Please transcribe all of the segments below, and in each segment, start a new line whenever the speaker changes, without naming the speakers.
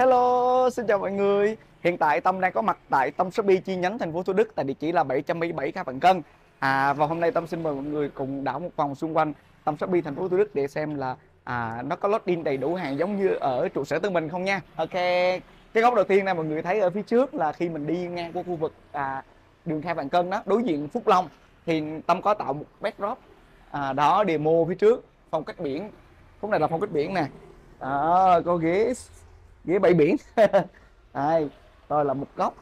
Hello, xin chào mọi người. Hiện tại Tâm đang có mặt tại Tâm Shopee chi nhánh thành phố Thủ Đức tại địa chỉ là 777 Kha Vạn Cân. À và hôm nay Tâm xin mời mọi người cùng đảo một vòng xung quanh Tâm Shopee thành phố Thủ Đức để xem là à nó có in đầy đủ hàng giống như ở trụ sở tư mình không nha. Ok. Cái góc đầu tiên này mọi người thấy ở phía trước là khi mình đi ngang qua khu vực à, đường Kha Vạn Cân đó, đối diện Phúc Long thì Tâm có tạo một backdrop à, đó demo phía trước phong cách biển. Khúc này là phong cách biển nè. À, có ghế với bãi biển ai tôi là một góc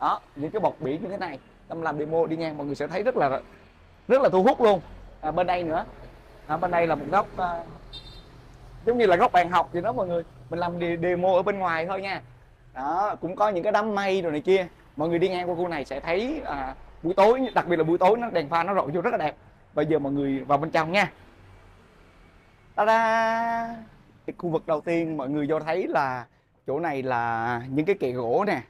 đó những cái bọt biển như thế này tâm làm demo đi ngang mọi người sẽ thấy rất là rất là thu hút luôn à, bên đây nữa à, bên đây là một góc à, giống như là góc bàn học gì đó mọi người mình làm demo ở bên ngoài thôi nha đó cũng có những cái đám mây rồi này kia mọi người đi ngang qua khu này sẽ thấy à, buổi tối đặc biệt là buổi tối nó đèn pha nó rọi vô rất là đẹp bây giờ mọi người vào bên trong nha ta da thì khu vực đầu tiên mọi người vô thấy là chỗ này là những cái kệ gỗ nè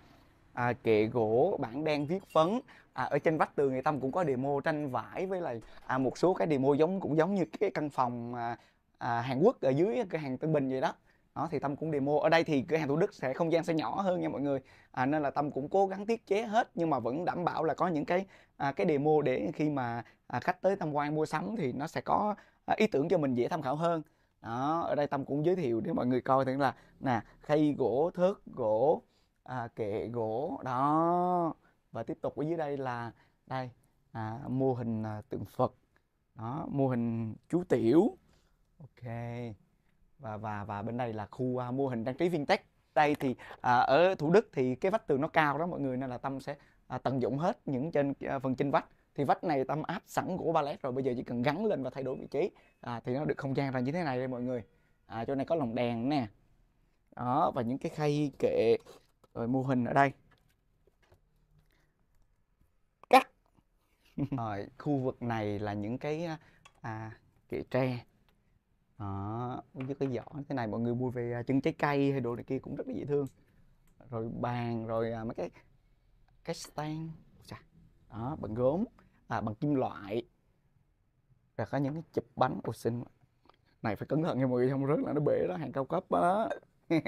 à, kệ gỗ bảng đen viết phấn à, ở trên vách tường người tâm cũng có demo tranh vải với lại à, một số cái demo giống cũng giống như cái căn phòng à, à, Hàn Quốc ở dưới cửa hàng Tân Bình vậy đó đó thì tâm cũng demo ở đây thì cửa hàng thủ đức sẽ không gian sẽ nhỏ hơn nha mọi người à, nên là tâm cũng cố gắng tiết chế hết nhưng mà vẫn đảm bảo là có những cái à, cái demo để khi mà à, khách tới tham quan mua sắm thì nó sẽ có à, ý tưởng cho mình dễ tham khảo hơn đó ở đây tâm cũng giới thiệu để mọi người coi thử là nè khay gỗ thớt gỗ à, kệ gỗ đó và tiếp tục ở dưới đây là đây à, mô hình à, tượng Phật đó mô hình chú tiểu ok và và và bên đây là khu à, mô hình trang trí Vintech đây thì à, ở Thủ Đức thì cái vách tường nó cao đó mọi người nên là tâm sẽ à, tận dụng hết những trên à, phần trên vách thì vách này tâm áp sẵn của ballet rồi bây giờ chỉ cần gắn lên và thay đổi vị trí à, thì nó được không gian ra như thế này đây mọi người à, chỗ này có lồng đèn nè đó và những cái khay kệ rồi mô hình ở đây cắt rồi khu vực này là những cái à, kệ tre đó với cái giỏ thế này mọi người mua về chân à, trái cây hay đồ này kia cũng rất là dễ thương rồi bàn rồi à, mấy cái cái stand đó bằng gốm à, bằng kim loại rồi có những cái chụp bánh ô xinh này phải cẩn thận nha mọi người không rớt là nó bể đó hàng cao cấp đó.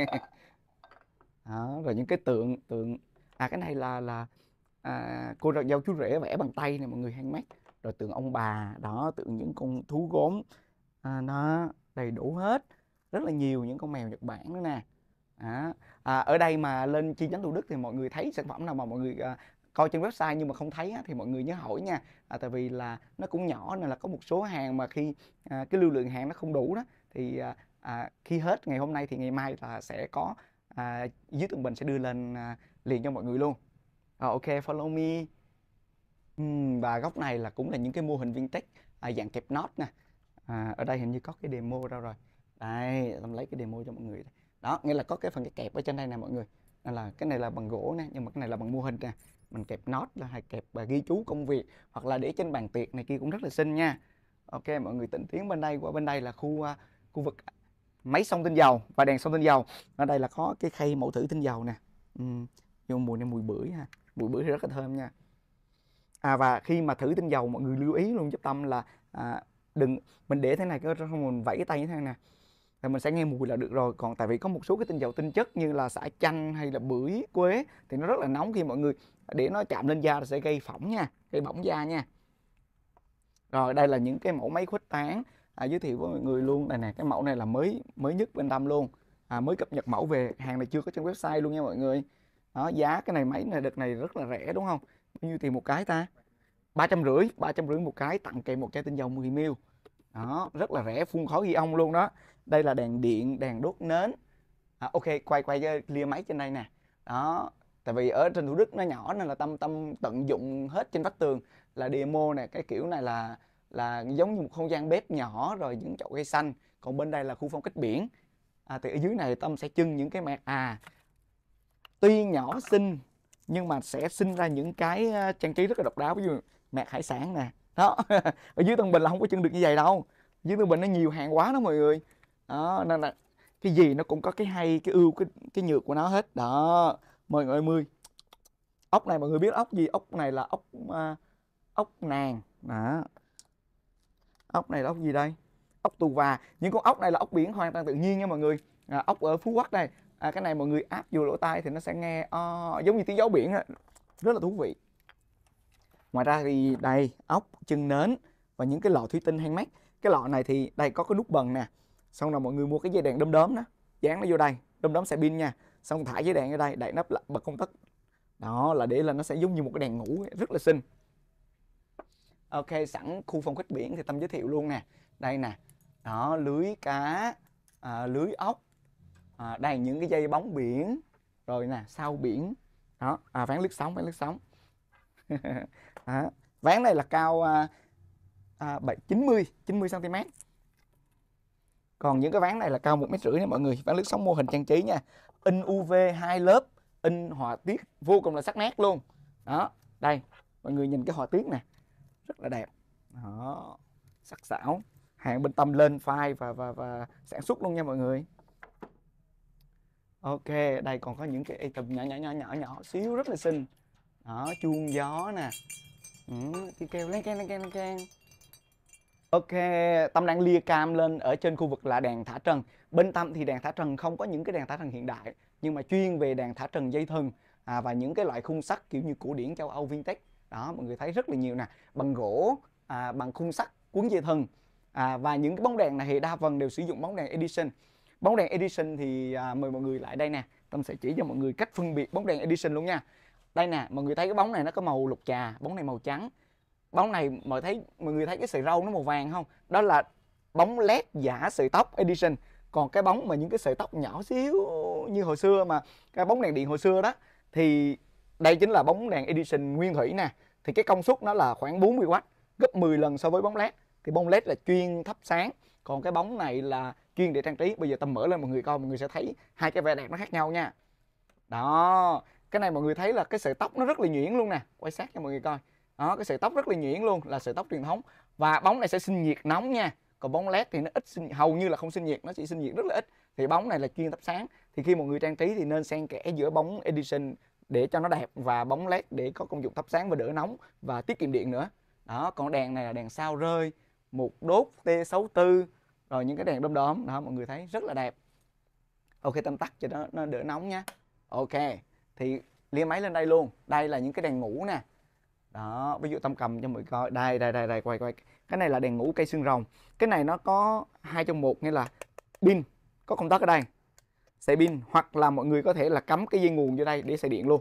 đó rồi những cái tượng tượng à cái này là là à, cô giao chú rể vẽ bằng tay này mọi người handmade rồi tượng ông bà đó tượng những con thú gốm à, nó đầy đủ hết rất là nhiều những con mèo nhật bản nữa nè à, à, ở đây mà lên chi nhánh thủ đức thì mọi người thấy sản phẩm nào mà mọi người à, coi trên website nhưng mà không thấy thì mọi người nhớ hỏi nha à, tại vì là nó cũng nhỏ nên là có một số hàng mà khi à, cái lưu lượng hàng nó không đủ đó thì à, à, khi hết ngày hôm nay thì ngày mai là sẽ có à, dưới tụi mình sẽ đưa lên à, liền cho mọi người luôn à, ok follow me uhm, và góc này là cũng là những cái mô hình vintage à, dạng kẹp nốt nè à, ở đây hình như có cái demo ra rồi đây tâm lấy cái demo cho mọi người đó nghĩa là có cái phần cái kẹp ở trên đây nè mọi người À, là cái này là bằng gỗ nè nhưng mà cái này là bằng mô hình nè mình kẹp nốt là hay kẹp và ghi chú công việc hoặc là để trên bàn tiệc này kia cũng rất là xinh nha ok mọi người tỉnh tiến bên đây qua bên đây là khu uh, khu vực máy sông tinh dầu và đèn sông tinh dầu ở đây là có cái khay mẫu thử tinh dầu nè uhm, vô mùi này mùi bưởi ha mùi bưởi thì rất là thơm nha à và khi mà thử tinh dầu mọi người lưu ý luôn giúp tâm là à, đừng mình để thế này cái mình vẫy tay như thế này nè thì mình sẽ nghe mùi là được rồi còn tại vì có một số cái tinh dầu tinh chất như là xả chanh hay là bưởi quế thì nó rất là nóng khi mọi người để nó chạm lên da sẽ gây phỏng nha gây bỏng da nha rồi đây là những cái mẫu máy khuếch tán à, giới thiệu với mọi người luôn đây nè cái mẫu này là mới mới nhất bên tâm luôn à, mới cập nhật mẫu về hàng này chưa có trên website luôn nha mọi người đó giá cái này máy này đợt này rất là rẻ đúng không bao nhiêu tiền một cái ta ba trăm rưỡi ba trăm rưỡi một cái tặng kèm một chai tinh dầu 10 ml đó rất là rẻ phun khói ghi ông luôn đó đây là đèn điện đèn đốt nến à, ok quay quay cho clear máy trên đây nè đó tại vì ở trên thủ đức nó nhỏ nên là tâm tâm tận dụng hết trên vách tường là demo nè cái kiểu này là là giống như một không gian bếp nhỏ rồi những chậu cây xanh còn bên đây là khu phong cách biển à, thì ở dưới này tâm sẽ trưng những cái mẹt à tuy nhỏ xinh nhưng mà sẽ sinh ra những cái ờ, trang trí rất là độc đáo ví dụ mẹt hải sản nè đó ở dưới Tân Bình là không có chân được như vậy đâu dưới Tân Bình nó nhiều hàng quá đó mọi người đó nên là cái gì nó cũng có cái hay cái ưu cái cái nhược của nó hết đó mời mọi người ốc này mọi người biết ốc gì ốc này là ốc uh, ốc nàng đó ốc này là ốc gì đây ốc tù và những con ốc này là ốc biển hoàn toàn tự nhiên nha mọi người à, ốc ở phú quốc này à, cái này mọi người áp vô lỗ tai thì nó sẽ nghe uh, giống như tiếng gió biển đó. rất là thú vị ngoài ra thì đây ốc chân nến và những cái lọ thủy tinh hang mát cái lọ này thì đây có cái nút bần nè xong rồi mọi người mua cái dây đèn đom đóm đó dán nó vô đây đom đóm sẽ pin nha xong thả dây đèn ở đây đậy nắp bật công tắc đó là để là nó sẽ giống như một cái đèn ngủ rất là xinh ok sẵn khu phong cách biển thì tâm giới thiệu luôn nè đây nè đó lưới cá à, lưới ốc à, đây những cái dây bóng biển rồi nè sau biển đó à, ván lướt sóng ván lướt sóng à, ván này là cao à, à, 7, 90 90 cm còn những cái ván này là cao một mét rưỡi nha mọi người ván lướt sóng mô hình trang trí nha in UV hai lớp in họa tiết vô cùng là sắc nét luôn đó đây mọi người nhìn cái họa tiết nè rất là đẹp đó sắc sảo hàng bên tâm lên file và và và sản xuất luôn nha mọi người ok đây còn có những cái item nhỏ nhỏ nhỏ nhỏ nhỏ xíu rất là xinh đó chuông gió nè ừ, kêu kêu lên keng lên keng lên keng Ok, Tâm đang lia cam lên ở trên khu vực là đèn thả trần Bên Tâm thì đèn thả trần không có những cái đèn thả trần hiện đại Nhưng mà chuyên về đèn thả trần dây thừng à, Và những cái loại khung sắt kiểu như cổ điển châu Âu Vintech Đó, mọi người thấy rất là nhiều nè Bằng gỗ, à, bằng khung sắt, cuốn dây thừng à, Và những cái bóng đèn này thì đa phần đều sử dụng bóng đèn Edison Bóng đèn Edison thì à, mời mọi người lại đây nè Tâm sẽ chỉ cho mọi người cách phân biệt bóng đèn Edison luôn nha đây nè mọi người thấy cái bóng này nó có màu lục trà bóng này màu trắng bóng này mọi thấy mọi người thấy cái sợi râu nó màu vàng không đó là bóng led giả sợi tóc edition còn cái bóng mà những cái sợi tóc nhỏ xíu như hồi xưa mà cái bóng đèn điện hồi xưa đó thì đây chính là bóng đèn edition nguyên thủy nè thì cái công suất nó là khoảng 40W gấp 10 lần so với bóng led thì bóng led là chuyên thắp sáng còn cái bóng này là chuyên để trang trí bây giờ tầm mở lên mọi người coi mọi người sẽ thấy hai cái vẻ đẹp nó khác nhau nha đó cái này mọi người thấy là cái sợi tóc nó rất là nhuyễn luôn nè quay sát cho mọi người coi đó cái sợi tóc rất là nhuyễn luôn là sợi tóc truyền thống và bóng này sẽ sinh nhiệt nóng nha còn bóng led thì nó ít sinh hầu như là không sinh nhiệt nó chỉ sinh nhiệt rất là ít thì bóng này là chuyên thắp sáng thì khi mọi người trang trí thì nên xen kẽ giữa bóng edition để cho nó đẹp và bóng led để có công dụng thắp sáng và đỡ nóng và tiết kiệm điện nữa đó còn đèn này là đèn sao rơi một đốt T64 rồi những cái đèn đom đóm đó mọi người thấy rất là đẹp ok tâm tắt cho nó nó đỡ nóng nha ok thì lia máy lên đây luôn đây là những cái đèn ngủ nè đó ví dụ tâm cầm cho mọi coi đây đây đây đây quay quay cái này là đèn ngủ cây xương rồng cái này nó có hai trong một nghĩa là pin có công tắc ở đây xài pin hoặc là mọi người có thể là cắm cái dây nguồn vô đây để xài điện luôn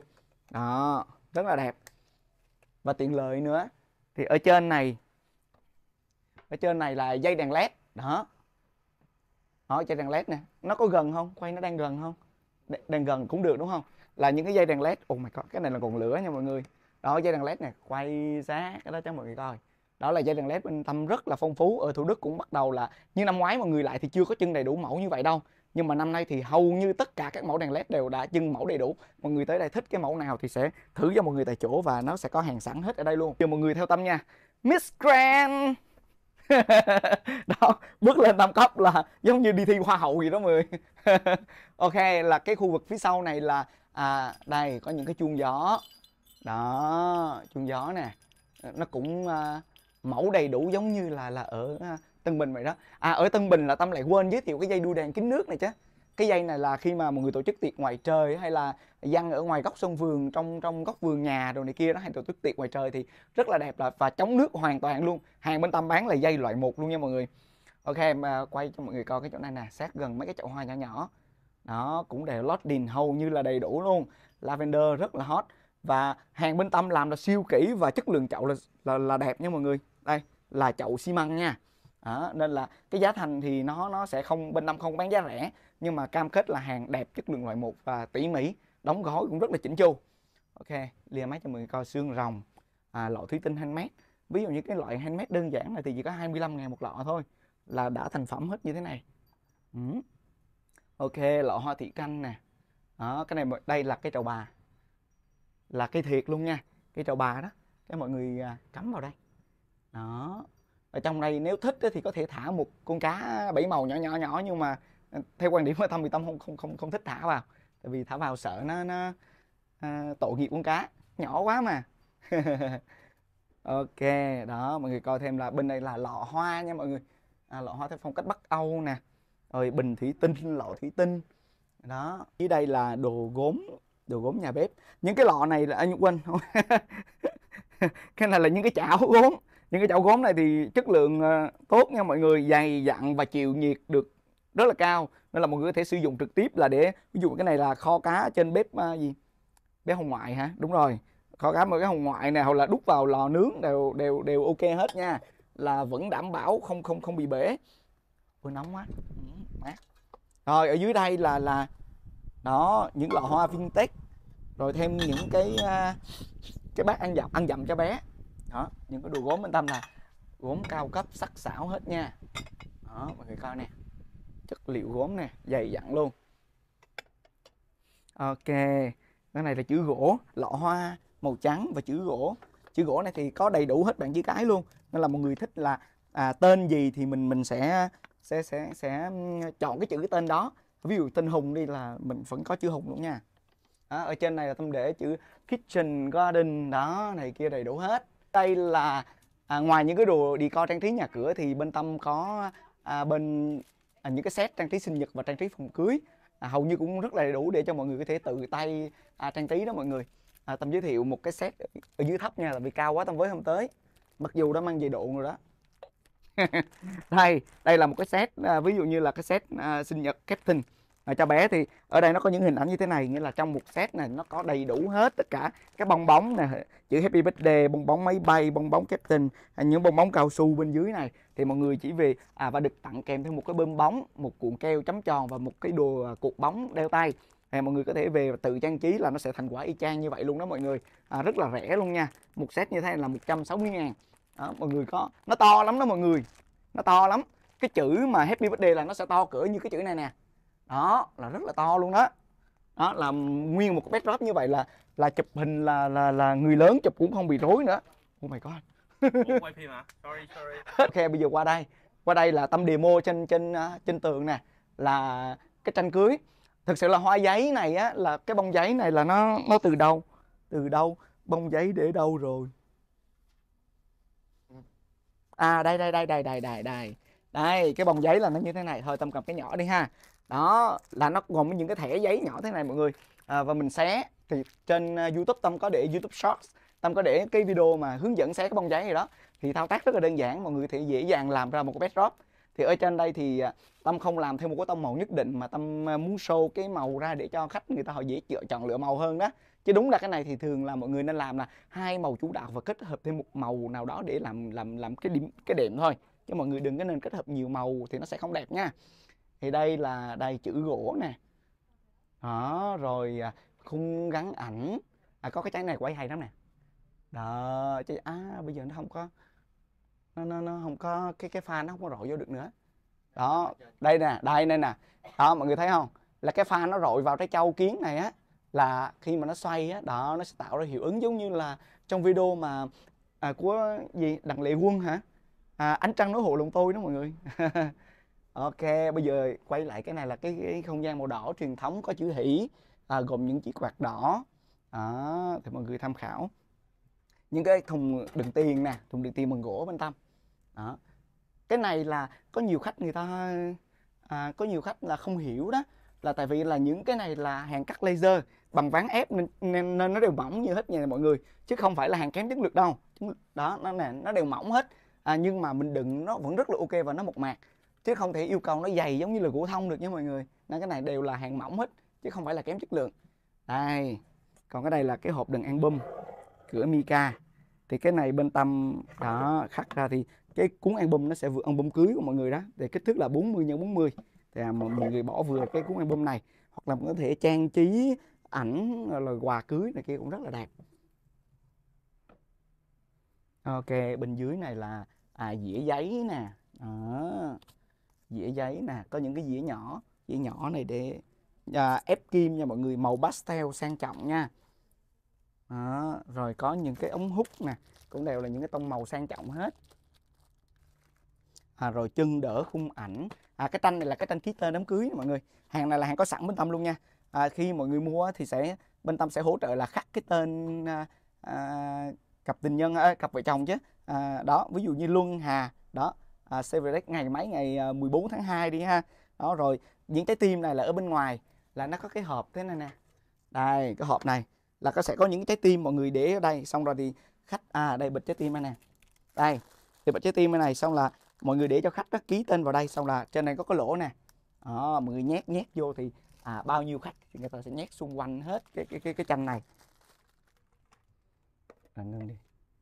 đó rất là đẹp và tiện lợi nữa thì ở trên này ở trên này là dây đèn led đó đó dây đèn led nè nó có gần không quay nó đang gần không đèn gần cũng được đúng không là những cái dây đèn led oh my god cái này là còn lửa nha mọi người đó dây đèn led này quay giá cái đó cho mọi người coi đó là dây đèn led bên tâm rất là phong phú ở thủ đức cũng bắt đầu là như năm ngoái mọi người lại thì chưa có chân đầy đủ mẫu như vậy đâu nhưng mà năm nay thì hầu như tất cả các mẫu đèn led đều đã chân mẫu đầy đủ mọi người tới đây thích cái mẫu nào thì sẽ thử cho mọi người tại chỗ và nó sẽ có hàng sẵn hết ở đây luôn chờ mọi người theo tâm nha miss grand đó bước lên tam cấp là giống như đi thi hoa hậu gì đó mọi người ok là cái khu vực phía sau này là à, đây có những cái chuông gió đó chuông gió nè nó cũng à, mẫu đầy đủ giống như là là ở à, Tân Bình vậy đó à ở Tân Bình là Tâm lại quên giới thiệu cái dây đu đèn kính nước này chứ cái dây này là khi mà mọi người tổ chức tiệc ngoài trời hay là dân ở ngoài góc sân vườn trong trong góc vườn nhà đồ này kia đó hay tổ chức tiệc ngoài trời thì rất là đẹp là và chống nước hoàn toàn luôn hàng bên tâm bán là dây loại một luôn nha mọi người ok mà quay cho mọi người coi cái chỗ này nè sát gần mấy cái chậu hoa nhỏ nhỏ đó cũng đều loading hầu như là đầy đủ luôn lavender rất là hot và hàng bên tâm làm là siêu kỹ và chất lượng chậu là là, là đẹp nha mọi người đây là chậu xi măng nha đó, nên là cái giá thành thì nó nó sẽ không bên tâm không bán giá rẻ nhưng mà cam kết là hàng đẹp chất lượng loại một và tỉ mỉ đóng gói cũng rất là chỉnh chu ok lia máy cho mọi người coi xương rồng à, lọ thủy tinh handmade ví dụ như cái loại handmade đơn giản này thì chỉ có 25 ngàn một lọ thôi là đã thành phẩm hết như thế này ừ ok lọ hoa thị canh nè đó cái này đây là cây trầu bà là cây thiệt luôn nha cây trầu bà đó cái mọi người à, cắm vào đây đó ở trong đây nếu thích thì có thể thả một con cá bảy màu nhỏ nhỏ nhỏ nhưng mà à, theo quan điểm của tâm thì tâm không không không không thích thả vào tại vì thả vào sợ nó nó à, tội nghiệp con cá nhỏ quá mà ok đó mọi người coi thêm là bên đây là lọ hoa nha mọi người à, lọ hoa theo phong cách bắc âu nè rồi bình thủy tinh lọ thủy tinh đó dưới đây là đồ gốm đồ gốm nhà bếp những cái lọ này là anh à, quên không cái này là những cái chảo gốm những cái chảo gốm này thì chất lượng ờ, tốt nha mọi người dày dặn và chịu nhiệt được rất là cao nên là mọi người có thể sử dụng trực tiếp là để ví dụ cái này là kho cá trên bếp ờ, gì bếp hồng ngoại hả đúng rồi kho cá mà cái hồng ngoại này hoặc là đút vào lò nướng đều đều đều ok hết nha là vẫn đảm bảo không không không bị bể ôi nóng quá ừ mát rồi ở dưới đây là là đó những lọ hoa vintage rồi thêm những cái à, cái bát ăn dặm ăn dặm cho bé đó những cái đồ gốm bên tâm là gốm cao cấp sắc sảo hết nha đó mọi người coi nè chất liệu gốm nè dày dặn luôn ok cái này là chữ gỗ lọ hoa màu trắng và chữ gỗ chữ gỗ này thì có đầy đủ hết bạn chữ cái luôn nên là mọi người thích là à, tên gì thì mình mình sẽ sẽ sẽ sẽ chọn cái chữ tên đó ví dụ tên hùng đi là mình vẫn có chữ hùng luôn nha đó, ở trên này là tâm để chữ kitchen garden đó này kia đầy đủ hết đây là à, ngoài những cái đồ đi co trang trí nhà cửa thì bên tâm có à, bên à, những cái set trang trí sinh nhật và trang trí phòng cưới à, hầu như cũng rất là đầy đủ để cho mọi người có thể tự tay à, trang trí đó mọi người à, tâm giới thiệu một cái set ở dưới thấp nha là vì cao quá tâm với hôm tới mặc dù đã mang về độ rồi đó đây đây là một cái set à, ví dụ như là cái set à, sinh nhật Captain à, cho bé thì ở đây nó có những hình ảnh như thế này nghĩa là trong một set này nó có đầy đủ hết tất cả các bong bóng nè chữ happy birthday bong bóng máy bay bong bóng captain à, những bong bóng cao su bên dưới này thì mọi người chỉ về à, và được tặng kèm thêm một cái bơm bóng một cuộn keo chấm tròn và một cái đồ à, cột bóng đeo tay thì mọi người có thể về và tự trang trí là nó sẽ thành quả y chang như vậy luôn đó mọi người à, rất là rẻ luôn nha một set như thế này là 160 ngàn đó, mọi người có nó to lắm đó mọi người nó to lắm cái chữ mà happy birthday là nó sẽ to cỡ như cái chữ này nè đó là rất là to luôn đó đó là nguyên một cái backdrop như vậy là là chụp hình là là là người lớn chụp cũng không bị rối nữa oh my god hết khe bây giờ qua đây qua đây là tâm demo trên trên à, trên tường nè là cái tranh cưới thực sự là hoa giấy này á là cái bông giấy này là nó nó từ đâu từ đâu bông giấy để đâu rồi à đây đây đây đây đây đây đây đây cái bông giấy là nó như thế này thôi tâm cầm cái nhỏ đi ha đó là nó gồm những cái thẻ giấy nhỏ thế này mọi người à, và mình xé thì trên à, youtube tâm có để youtube shorts tâm có để cái video mà hướng dẫn xé cái bông giấy gì đó thì thao tác rất là đơn giản mọi người thì dễ dàng làm ra một cái backdrop thì ở trên đây thì à, tâm không làm theo một cái tông màu nhất định mà tâm à, muốn show cái màu ra để cho khách người ta họ dễ chọn lựa màu hơn đó chứ đúng là cái này thì thường là mọi người nên làm là hai màu chủ đạo và kết hợp thêm một màu nào đó để làm làm làm cái điểm cái điểm thôi chứ mọi người đừng có nên kết hợp nhiều màu thì nó sẽ không đẹp nha thì đây là đây chữ gỗ nè đó rồi à, khung gắn ảnh à có cái trái này quay hay lắm nè đó chứ à bây giờ nó không có nó nó, nó không có cái cái pha nó không có rội vô được nữa đó đây nè đây đây nè đó mọi người thấy không là cái pha nó rội vào trái châu kiến này á là khi mà nó xoay á đó nó sẽ tạo ra hiệu ứng giống như là trong video mà à, của gì đặng lệ quân hả à, ánh trăng nói hộ lòng tôi đó mọi người ok bây giờ quay lại cái này là cái, cái không gian màu đỏ truyền thống có chữ hỷ à, gồm những chiếc quạt đỏ đó thì mọi người tham khảo những cái thùng đựng tiền nè thùng đựng tiền bằng gỗ bên tâm đó cái này là có nhiều khách người ta à, có nhiều khách là không hiểu đó là tại vì là những cái này là hàng cắt laser bằng ván ép nên, nên, nó đều mỏng như hết nha mọi người chứ không phải là hàng kém chất lượng đâu đó nó nè nó đều mỏng hết à, nhưng mà mình đựng nó vẫn rất là ok và nó một mạc chứ không thể yêu cầu nó dày giống như là gỗ thông được nha mọi người nên cái này đều là hàng mỏng hết chứ không phải là kém chất lượng đây còn cái đây là cái hộp đựng album cửa Mika thì cái này bên tâm đó khắc ra thì cái cuốn album nó sẽ vượt album cưới của mọi người đó thì kích thước là 40 x 40 à, mọi người bỏ vừa cái cuốn album này hoặc là có thể trang trí ảnh là quà cưới này kia cũng rất là đẹp ok bên dưới này là à, dĩa giấy nè à, dĩa giấy nè có những cái dĩa nhỏ dĩa nhỏ này để à, ép kim nha mọi người màu pastel sang trọng nha à, rồi có những cái ống hút nè cũng đều là những cái tông màu sang trọng hết à, rồi chân đỡ khung ảnh à, cái tranh này là cái tranh tên đám cưới nha mọi người hàng này là hàng có sẵn bên tâm luôn nha à, khi mọi người mua thì sẽ bên tâm sẽ hỗ trợ là khắc cái tên à, à, cặp tình nhân à, cặp vợ chồng chứ à, đó ví dụ như Luân Hà đó à, Severex ngày mấy ngày 14 à, tháng 2 đi ha đó rồi những trái tim này là ở bên ngoài là nó có cái hộp thế này nè đây cái hộp này là có sẽ có những trái tim mọi người để ở đây xong rồi thì khách à đây bịch trái tim này nè đây thì bịch trái tim này xong là mọi người để cho khách đó ký tên vào đây xong là trên này có cái lỗ nè đó, mọi người nhét nhét vô thì à, bao nhiêu khách thì người ta sẽ nhét xung quanh hết cái cái cái, cái chanh này à, ngưng đi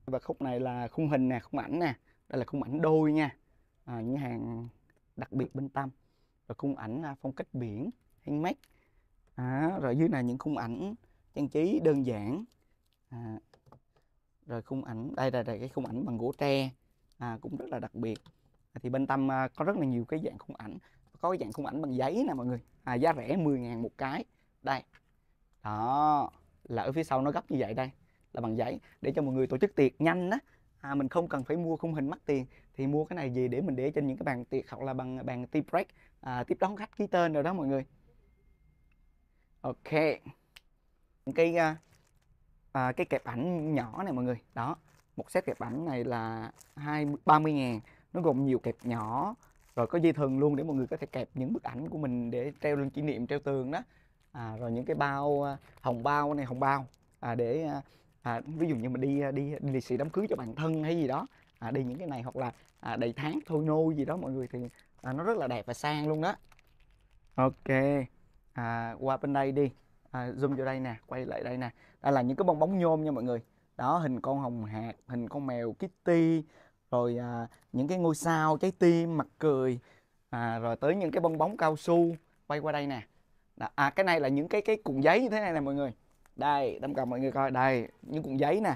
và khúc này là khung hình nè khung ảnh nè đây là khung ảnh đôi nha à, những hàng đặc biệt bên tâm và khung ảnh à, phong cách biển handmade à, rồi dưới này những khung ảnh trang trí đơn giản à, rồi khung ảnh đây là đây cái khung ảnh bằng gỗ tre à, cũng rất là đặc biệt À, thì bên Tâm à, có rất là nhiều cái dạng khung ảnh có cái dạng khung ảnh bằng giấy nè mọi người à, giá rẻ 10 ngàn một cái đây đó là ở phía sau nó gấp như vậy đây là bằng giấy để cho mọi người tổ chức tiệc nhanh á à, mình không cần phải mua khung hình mắc tiền thì mua cái này gì để mình để trên những cái bàn tiệc hoặc là bằng bàn tea break à, tiếp đón khách ký tên rồi đó mọi người ok cái à, à cái kẹp ảnh nhỏ này mọi người đó một set kẹp ảnh này là hai ba mươi ngàn nó gồm nhiều kẹp nhỏ rồi có dây thừng luôn để mọi người có thể kẹp những bức ảnh của mình để treo lên kỷ niệm treo tường đó à, rồi những cái bao à, hồng bao này hồng bao à, để à, à ví dụ như mà đi à, đi đi lì xì đám cưới cho bạn thân hay gì đó à, đi những cái này hoặc là à, đầy tháng thôi nôi gì đó mọi người thì à, nó rất là đẹp và sang luôn đó ok à, qua bên đây đi à, zoom vô đây nè quay lại đây nè đây là những cái bong bóng nhôm nha mọi người đó hình con hồng hạc hình con mèo kitty rồi à, những cái ngôi sao trái tim mặt cười à, rồi tới những cái bong bóng cao su quay qua đây nè Đó. à cái này là những cái cái cuộn giấy như thế này nè mọi người đây đâm cầm mọi người coi đây những cuộn giấy nè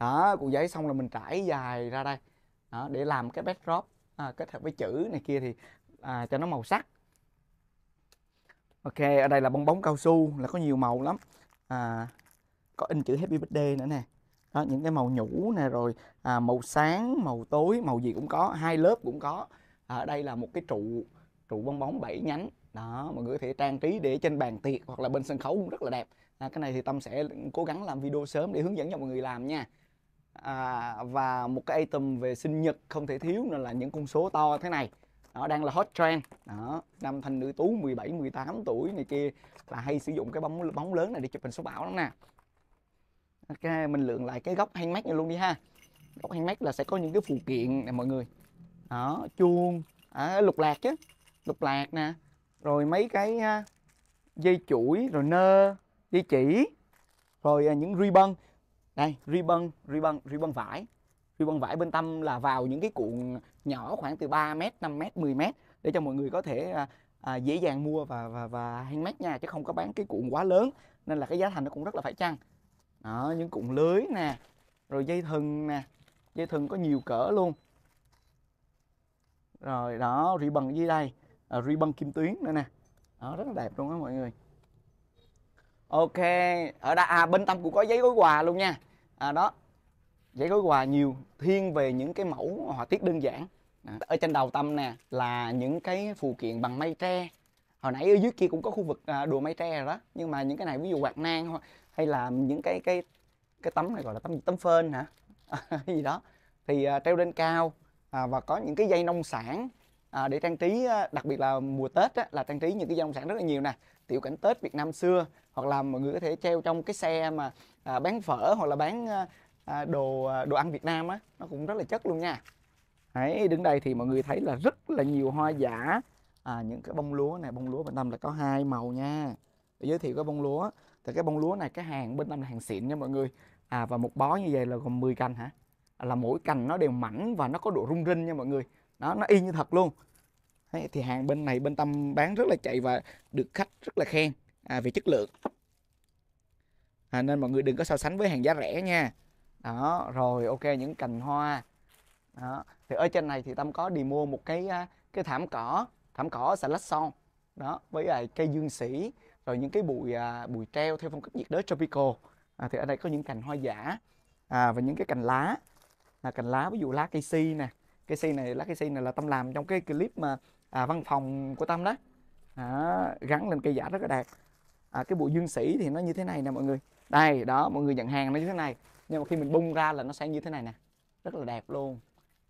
đó cuộn giấy xong là mình trải dài ra đây đó, để làm cái backdrop à, kết hợp với chữ này kia thì à, cho nó màu sắc ok ở đây là bong bóng cao su là có nhiều màu lắm à, có in chữ happy birthday nữa nè đó, những cái màu nhũ nè rồi à, màu sáng màu tối màu gì cũng có hai lớp cũng có ở à, đây là một cái trụ trụ bong bóng bảy nhánh đó mọi người có thể trang trí để trên bàn tiệc hoặc là bên sân khấu cũng rất là đẹp à, cái này thì tâm sẽ cố gắng làm video sớm để hướng dẫn cho mọi người làm nha à, và một cái item về sinh nhật không thể thiếu nữa là những con số to thế này đó đang là hot trend đó nam thanh nữ tú 17 18 tuổi này kia là hay sử dụng cái bóng bóng lớn này để chụp hình số bão lắm nè ok mình lượng lại cái góc hang handmade này luôn đi ha góc hang handmade là sẽ có những cái phụ kiện nè mọi người đó chuông à, lục lạc chứ lục lạc nè rồi mấy cái à, dây chuỗi rồi nơ dây chỉ rồi à, những ribbon đây ribbon ribbon ribbon vải ribbon vải bên tâm là vào những cái cuộn nhỏ khoảng từ 3 m 5 m 10 m để cho mọi người có thể à, à, dễ dàng mua và và và hang handmade nha chứ không có bán cái cuộn quá lớn nên là cái giá thành nó cũng rất là phải chăng đó những cụm lưới nè rồi dây thừng nè dây thừng có nhiều cỡ luôn rồi đó ri bằng dưới đây à, ri bằng kim tuyến nữa nè đó rất là đẹp luôn á mọi người ok ở đây à bên tâm cũng có giấy gói quà luôn nha à đó giấy gói quà nhiều thiên về những cái mẫu họa tiết đơn giản ở trên đầu tâm nè là những cái phụ kiện bằng mây tre hồi nãy ở dưới kia cũng có khu vực à, đồ mây tre rồi đó nhưng mà những cái này ví dụ quạt nang hay là những cái cái cái tấm này gọi là tấm tấm phên hả gì đó thì à, treo lên cao à, và có những cái dây nông sản à, để trang trí à, đặc biệt là mùa tết á, là trang trí những cái dây nông sản rất là nhiều nè tiểu cảnh tết việt nam xưa hoặc là mọi người có thể treo trong cái xe mà à, bán phở hoặc là bán à, à đồ à, đồ ăn việt nam á nó cũng rất là chất luôn nha Đấy, đứng đây thì mọi người thấy là rất là nhiều hoa giả à, những cái bông lúa này bông lúa bình tâm là có hai màu nha giới thiệu cái bông lúa thì cái bông lúa này cái hàng bên tâm là hàng xịn nha mọi người à và một bó như vậy là gồm 10 cành hả là mỗi cành nó đều mảnh và nó có độ rung rinh nha mọi người đó nó y như thật luôn Đấy, thì hàng bên này bên tâm bán rất là chạy và được khách rất là khen à, về chất lượng à, nên mọi người đừng có so sánh với hàng giá rẻ nha đó rồi ok những cành hoa đó thì ở trên này thì tâm có đi mua một cái à, cái thảm cỏ thảm cỏ xà lách son đó với lại cây dương sĩ rồi những cái bụi à, bụi treo theo phong cách nhiệt đới tropical à, thì ở đây có những cành hoa giả à, và những cái cành lá là cành lá ví dụ lá cây si nè cây si này lá cây si này là tâm làm trong cái clip mà à, văn phòng của tâm đó à, gắn lên cây giả rất là đẹp à, cái bụi dương sĩ thì nó như thế này nè mọi người đây đó mọi người nhận hàng nó như thế này nhưng mà khi mình bung ra là nó sẽ như thế này nè rất là đẹp luôn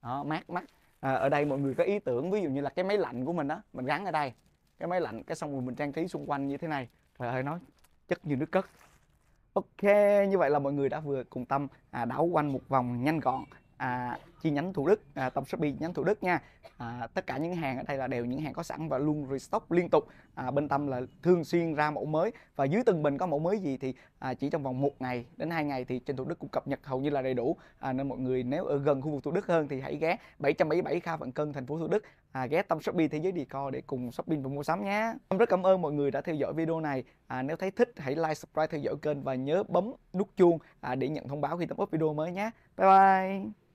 đó mát mắt à, ở đây mọi người có ý tưởng ví dụ như là cái máy lạnh của mình đó mình gắn ở đây cái máy lạnh cái xong rồi mình trang trí xung quanh như thế này trời ơi nói chất như nước cất ok như vậy là mọi người đã vừa cùng tâm à, đảo quanh một vòng nhanh gọn à, chi nhánh Thủ Đức, à, Tâm Shopee chi nhánh Thủ Đức nha. À, tất cả những hàng ở đây là đều những hàng có sẵn và luôn restock liên tục. À, bên Tâm là thường xuyên ra mẫu mới và dưới từng bình có mẫu mới gì thì à, chỉ trong vòng một ngày đến hai ngày thì trên Thủ Đức cũng cập nhật hầu như là đầy đủ. À, nên mọi người nếu ở gần khu vực Thủ Đức hơn thì hãy ghé 777 Kha Vạn Cân thành phố Thủ Đức à, ghé Tâm Shopee Thế giới đi co để cùng shopping và mua sắm nhé. Tâm rất cảm ơn mọi người đã theo dõi video này. À, nếu thấy thích hãy like, subscribe, theo dõi kênh và nhớ bấm nút chuông à, để nhận thông báo khi Tâm up video mới nhé. Bye bye!